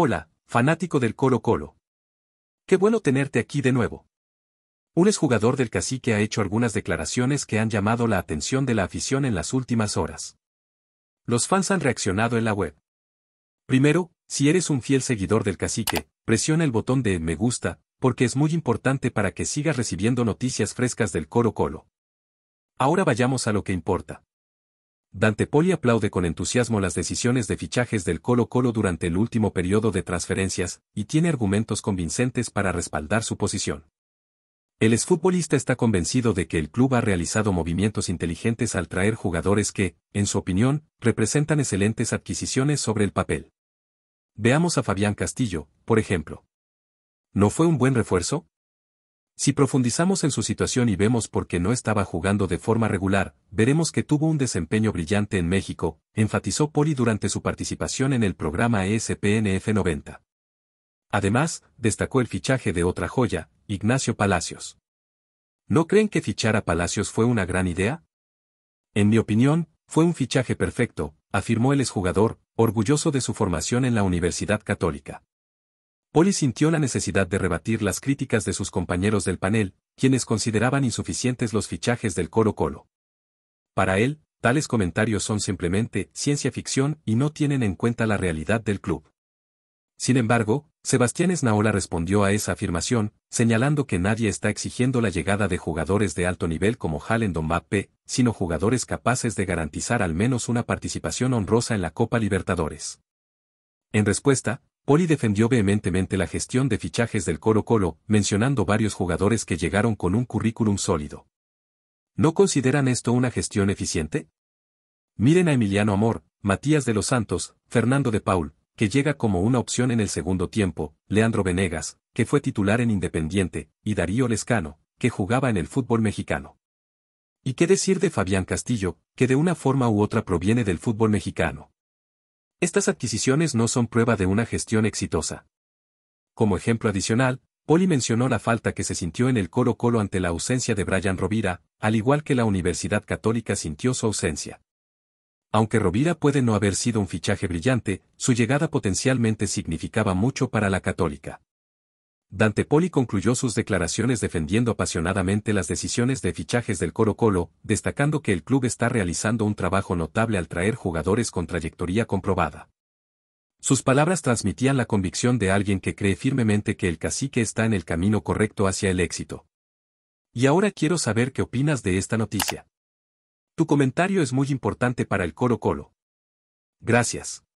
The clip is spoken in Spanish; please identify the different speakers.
Speaker 1: Hola, fanático del Colo Colo. Qué bueno tenerte aquí de nuevo. Un exjugador del cacique ha hecho algunas declaraciones que han llamado la atención de la afición en las últimas horas. Los fans han reaccionado en la web. Primero, si eres un fiel seguidor del cacique, presiona el botón de me gusta, porque es muy importante para que sigas recibiendo noticias frescas del Coro Colo. Ahora vayamos a lo que importa. Dante Poli aplaude con entusiasmo las decisiones de fichajes del Colo Colo durante el último periodo de transferencias, y tiene argumentos convincentes para respaldar su posición. El exfutbolista está convencido de que el club ha realizado movimientos inteligentes al traer jugadores que, en su opinión, representan excelentes adquisiciones sobre el papel. Veamos a Fabián Castillo, por ejemplo. ¿No fue un buen refuerzo? Si profundizamos en su situación y vemos por qué no estaba jugando de forma regular, veremos que tuvo un desempeño brillante en México, enfatizó Poli durante su participación en el programa ESPNF 90. Además, destacó el fichaje de otra joya, Ignacio Palacios. ¿No creen que fichar a Palacios fue una gran idea? En mi opinión, fue un fichaje perfecto, afirmó el exjugador, orgulloso de su formación en la Universidad Católica. Oli sintió la necesidad de rebatir las críticas de sus compañeros del panel, quienes consideraban insuficientes los fichajes del Colo Colo. Para él, tales comentarios son simplemente ciencia ficción y no tienen en cuenta la realidad del club. Sin embargo, Sebastián Esnaola respondió a esa afirmación, señalando que nadie está exigiendo la llegada de jugadores de alto nivel como Halen sino jugadores capaces de garantizar al menos una participación honrosa en la Copa Libertadores. En respuesta, Poli defendió vehementemente la gestión de fichajes del Coro Colo, mencionando varios jugadores que llegaron con un currículum sólido. ¿No consideran esto una gestión eficiente? Miren a Emiliano Amor, Matías de los Santos, Fernando de Paul, que llega como una opción en el segundo tiempo, Leandro Venegas, que fue titular en Independiente, y Darío Lescano, que jugaba en el fútbol mexicano. ¿Y qué decir de Fabián Castillo, que de una forma u otra proviene del fútbol mexicano? Estas adquisiciones no son prueba de una gestión exitosa. Como ejemplo adicional, Poli mencionó la falta que se sintió en el Colo Colo ante la ausencia de Brian Rovira, al igual que la Universidad Católica sintió su ausencia. Aunque Rovira puede no haber sido un fichaje brillante, su llegada potencialmente significaba mucho para la Católica. Dante Poli concluyó sus declaraciones defendiendo apasionadamente las decisiones de fichajes del Coro Colo, destacando que el club está realizando un trabajo notable al traer jugadores con trayectoria comprobada. Sus palabras transmitían la convicción de alguien que cree firmemente que el cacique está en el camino correcto hacia el éxito. Y ahora quiero saber qué opinas de esta noticia. Tu comentario es muy importante para el Coro Colo. Gracias.